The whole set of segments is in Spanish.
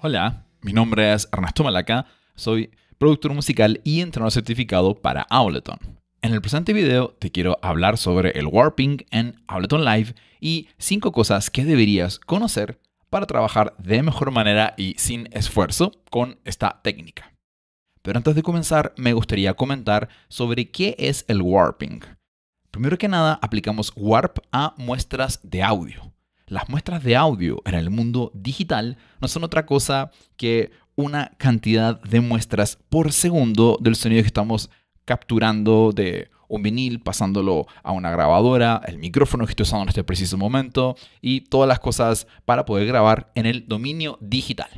Hola, mi nombre es Ernesto Malaca, soy productor musical y entrenador certificado para Ableton. En el presente video te quiero hablar sobre el warping en Ableton Live y 5 cosas que deberías conocer para trabajar de mejor manera y sin esfuerzo con esta técnica. Pero antes de comenzar, me gustaría comentar sobre qué es el warping. Primero que nada, aplicamos warp a muestras de audio. Las muestras de audio en el mundo digital no son otra cosa que una cantidad de muestras por segundo del sonido que estamos capturando de un vinil, pasándolo a una grabadora, el micrófono que estoy usando en este preciso momento y todas las cosas para poder grabar en el dominio digital.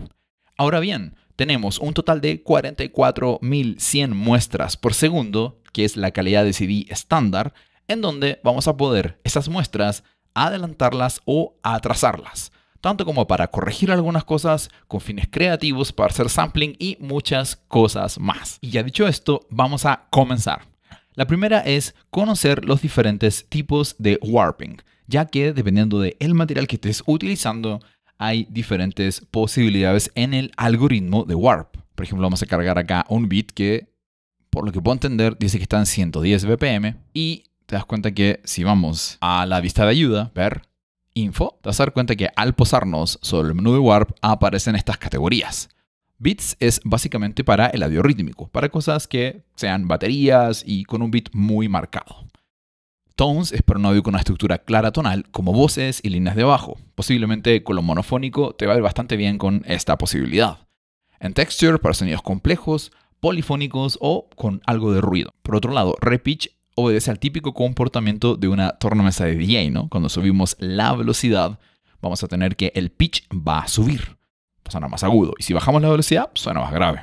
Ahora bien, tenemos un total de 44.100 muestras por segundo, que es la calidad de CD estándar, en donde vamos a poder esas muestras adelantarlas o atrasarlas, tanto como para corregir algunas cosas con fines creativos, para hacer sampling y muchas cosas más. Y ya dicho esto, vamos a comenzar. La primera es conocer los diferentes tipos de warping, ya que dependiendo del material que estés utilizando, hay diferentes posibilidades en el algoritmo de warp. Por ejemplo, vamos a cargar acá un bit que, por lo que puedo entender, dice que está en 110 BPM y te das cuenta que si vamos a la vista de ayuda, ver info, te vas a dar cuenta que al posarnos sobre el menú de Warp aparecen estas categorías. Beats es básicamente para el audio rítmico, para cosas que sean baterías y con un beat muy marcado. Tones es para un audio con una estructura clara tonal, como voces y líneas de bajo. Posiblemente con lo monofónico te va a ir bastante bien con esta posibilidad. En texture para sonidos complejos, polifónicos o con algo de ruido. Por otro lado, repitch obedece al típico comportamiento de una tornamesa de DJ, ¿no? Cuando subimos la velocidad, vamos a tener que el pitch va a subir, Suena más agudo. Y si bajamos la velocidad, suena más grave.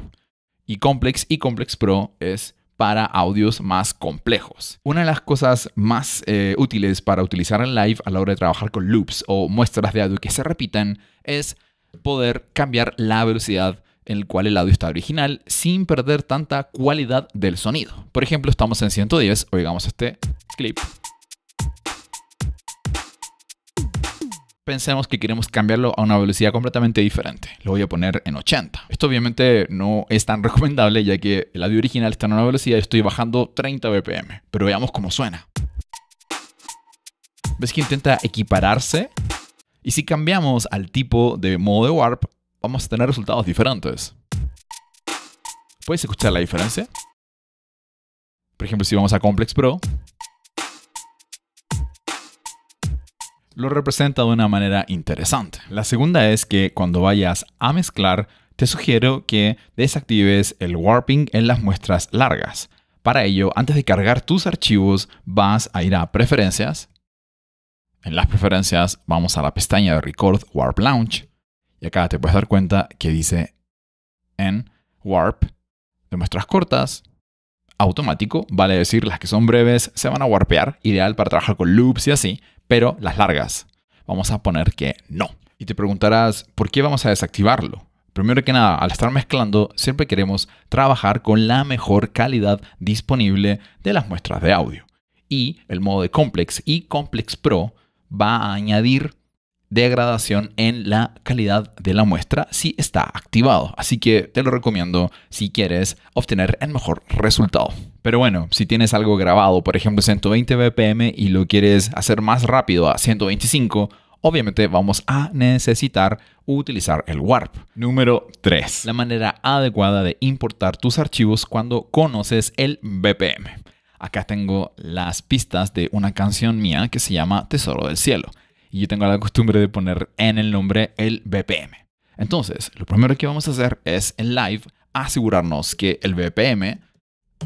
Y Complex y Complex Pro es para audios más complejos. Una de las cosas más eh, útiles para utilizar en live a la hora de trabajar con loops o muestras de audio que se repitan es poder cambiar la velocidad en el cual el audio está original sin perder tanta cualidad del sonido. Por ejemplo, estamos en 110, oigamos este clip. Pensemos que queremos cambiarlo a una velocidad completamente diferente. Lo voy a poner en 80. Esto obviamente no es tan recomendable ya que el audio original está en una velocidad y estoy bajando 30 bpm. Pero veamos cómo suena. ¿Ves que intenta equipararse? Y si cambiamos al tipo de modo de warp, vamos a tener resultados diferentes. ¿Puedes escuchar la diferencia? Por ejemplo, si vamos a Complex Pro, lo representa de una manera interesante. La segunda es que cuando vayas a mezclar, te sugiero que desactives el warping en las muestras largas. Para ello, antes de cargar tus archivos, vas a ir a Preferencias. En las preferencias, vamos a la pestaña de Record Warp Launch. Y acá te puedes dar cuenta que dice en warp de muestras cortas, automático, vale decir, las que son breves se van a warpear, ideal para trabajar con loops y así, pero las largas, vamos a poner que no. Y te preguntarás, ¿por qué vamos a desactivarlo? Primero que nada, al estar mezclando, siempre queremos trabajar con la mejor calidad disponible de las muestras de audio. Y el modo de Complex y Complex Pro va a añadir degradación en la calidad de la muestra si está activado. Así que te lo recomiendo si quieres obtener el mejor resultado. Pero bueno, si tienes algo grabado, por ejemplo 120 bpm y lo quieres hacer más rápido a 125, obviamente vamos a necesitar utilizar el Warp. Número 3. La manera adecuada de importar tus archivos cuando conoces el BPM. Acá tengo las pistas de una canción mía que se llama Tesoro del Cielo y yo tengo la costumbre de poner en el nombre el BPM. Entonces, lo primero que vamos a hacer es en live asegurarnos que el BPM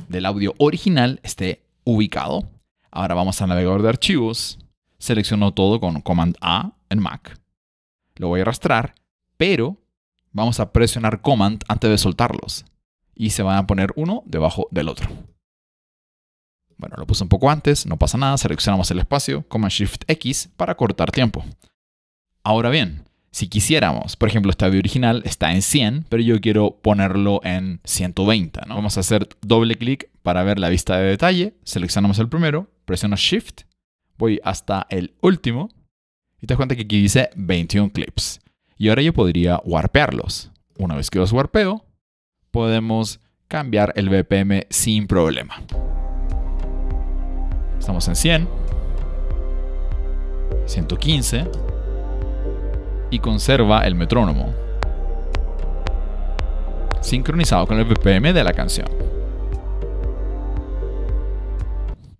del audio original esté ubicado. Ahora vamos al navegador de archivos, selecciono todo con Command A en Mac, lo voy a arrastrar, pero vamos a presionar Command antes de soltarlos y se van a poner uno debajo del otro. Bueno, lo puse un poco antes, no pasa nada, seleccionamos el espacio, coma Shift X para cortar tiempo. Ahora bien, si quisiéramos, por ejemplo, este audio original está en 100, pero yo quiero ponerlo en 120, Vamos a hacer doble clic para ver la vista de detalle, seleccionamos el primero, presiono Shift, voy hasta el último y te das cuenta que aquí dice 21 clips. Y ahora yo podría warpearlos. Una vez que los warpeo, podemos cambiar el BPM sin problema. Estamos en 100. 115. Y conserva el metrónomo. Sincronizado con el BPM de la canción.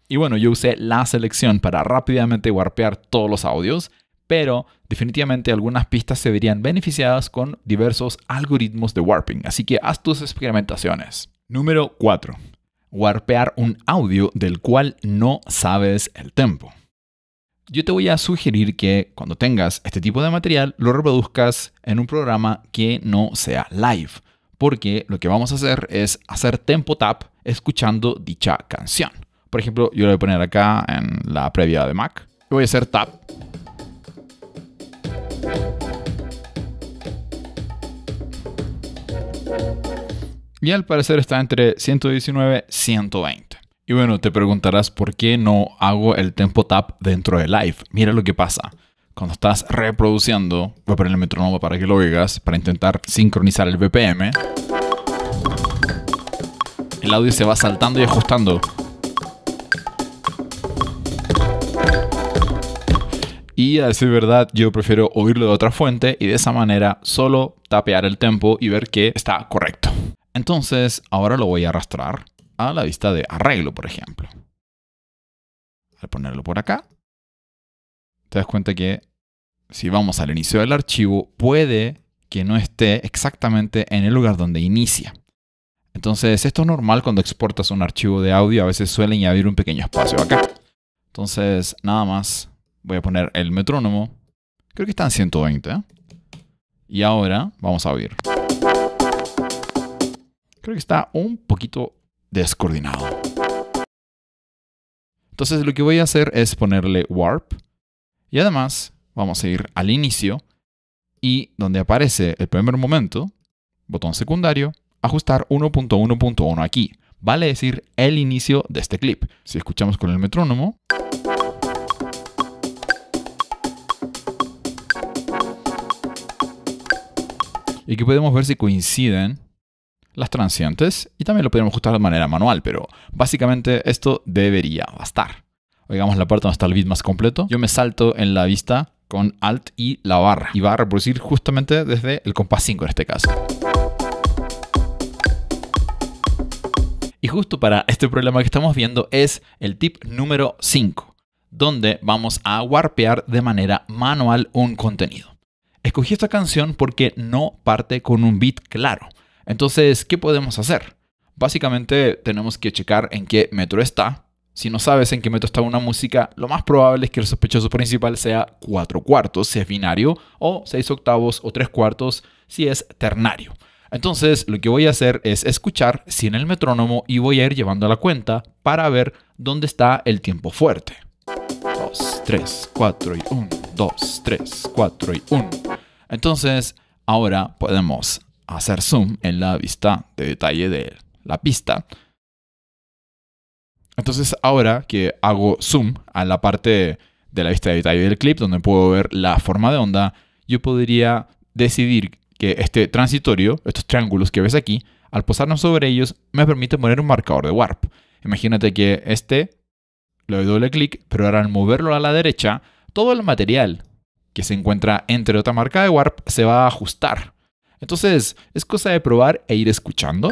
Y bueno, yo usé la selección para rápidamente warpear todos los audios, pero definitivamente algunas pistas se verían beneficiadas con diversos algoritmos de warping, así que haz tus experimentaciones. Número 4 warpear un audio del cual no sabes el tempo. Yo te voy a sugerir que cuando tengas este tipo de material lo reproduzcas en un programa que no sea live, porque lo que vamos a hacer es hacer tempo tap escuchando dicha canción. Por ejemplo, yo lo voy a poner acá en la previa de Mac. y Voy a hacer tap y al parecer está entre 119 y 120. Y bueno, te preguntarás por qué no hago el tempo tap dentro de live. Mira lo que pasa. Cuando estás reproduciendo, voy a poner el metrónomo para que lo oigas, para intentar sincronizar el BPM. El audio se va saltando y ajustando. Y a decir verdad, yo prefiero oírlo de otra fuente y de esa manera solo tapear el tempo y ver que está correcto. Entonces, ahora lo voy a arrastrar a la vista de arreglo, por ejemplo. Al ponerlo por acá, te das cuenta que si vamos al inicio del archivo, puede que no esté exactamente en el lugar donde inicia. Entonces, esto es normal cuando exportas un archivo de audio, a veces suelen añadir un pequeño espacio acá. Entonces, nada más, voy a poner el metrónomo. Creo que está en 120. ¿eh? Y ahora vamos a abrir creo que está un poquito descoordinado. Entonces lo que voy a hacer es ponerle warp y además vamos a ir al inicio y donde aparece el primer momento, botón secundario, ajustar 1.1.1 aquí. Vale decir el inicio de este clip. Si escuchamos con el metrónomo, y que podemos ver si coinciden las transientes y también lo podríamos ajustar de manera manual, pero básicamente esto debería bastar. Oigamos la parte donde está el bit más completo. Yo me salto en la vista con Alt y la barra y va a reproducir justamente desde el compás 5 en este caso. Y justo para este problema que estamos viendo es el tip número 5, donde vamos a warpear de manera manual un contenido. Escogí esta canción porque no parte con un beat claro. Entonces, ¿qué podemos hacer? Básicamente tenemos que checar en qué metro está. Si no sabes en qué metro está una música, lo más probable es que el sospechoso principal sea 4 cuartos, si es binario, o 6 octavos o 3 cuartos, si es ternario. Entonces, lo que voy a hacer es escuchar sin el metrónomo y voy a ir llevando la cuenta para ver dónde está el tiempo fuerte. 2, 3, 4 y 1, 2, 3, 4 y 1. Entonces, ahora podemos hacer zoom en la vista de detalle de la pista. Entonces ahora que hago zoom a la parte de la vista de detalle del clip, donde puedo ver la forma de onda, yo podría decidir que este transitorio, estos triángulos que ves aquí, al posarnos sobre ellos, me permite poner un marcador de warp. Imagínate que este le doy doble clic, pero ahora al moverlo a la derecha, todo el material que se encuentra entre otra marca de warp se va a ajustar entonces, es cosa de probar e ir escuchando.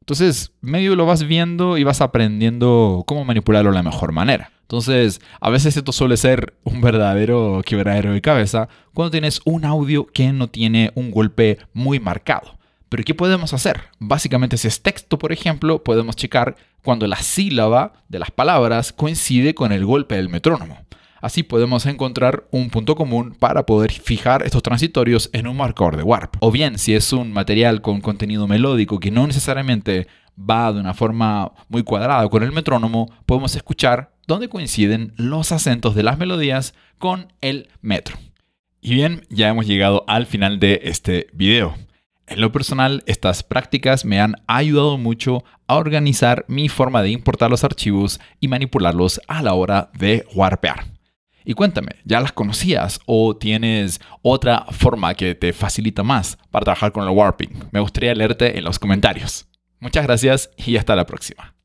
Entonces, medio lo vas viendo y vas aprendiendo cómo manipularlo de la mejor manera. Entonces, a veces esto suele ser un verdadero quebradero de cabeza cuando tienes un audio que no tiene un golpe muy marcado. Pero ¿qué podemos hacer? Básicamente, si es texto, por ejemplo, podemos checar cuando la sílaba de las palabras coincide con el golpe del metrónomo. Así podemos encontrar un punto común para poder fijar estos transitorios en un marcador de warp. O bien, si es un material con contenido melódico que no necesariamente va de una forma muy cuadrada con el metrónomo, podemos escuchar dónde coinciden los acentos de las melodías con el metro. Y bien, ya hemos llegado al final de este video. En lo personal, estas prácticas me han ayudado mucho a organizar mi forma de importar los archivos y manipularlos a la hora de warpear. Y cuéntame, ¿ya las conocías o tienes otra forma que te facilita más para trabajar con el warping? Me gustaría leerte en los comentarios. Muchas gracias y hasta la próxima.